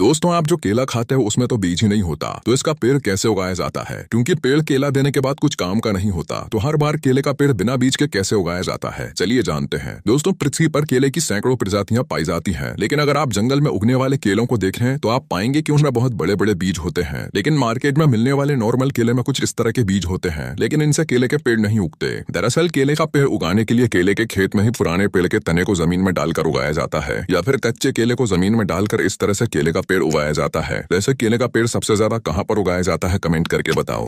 दोस्तों आप जो केला खाते हो उसमें तो बीज ही नहीं होता तो इसका पेड़ कैसे उगाया जाता है क्योंकि पेड़ केला देने के बाद कुछ काम का नहीं होता तो हर बार केले का पेड़ बिना बीज के कैसे उगाया जाता है चलिए जानते हैं दोस्तों पृथ्वी पर केले की सैकड़ों प्रजातियां पाई जाती है लेकिन अगर आप जंगल में उगने वाले केलों को देखें तो आप पाएंगे की उनमें बहुत बड़े बड़े बीज होते हैं लेकिन मार्केट में मिलने वाले नॉर्मल केले में कुछ इस तरह के बीज होते हैं लेकिन इनसे केले के पेड़ नहीं उगते दरअसल केले का पेड़ उगाने के लिए केले के खेत में ही पुराने पेड़ के तने को जमीन में डालकर उगाया जाता है या फिर कच्चे केले को जमीन में डालकर इस तरह से केले का पेड़ उगाया जाता है जैसे केले का पेड़ सबसे ज्यादा कहाँ पर उगाया जाता है कमेंट करके बताओ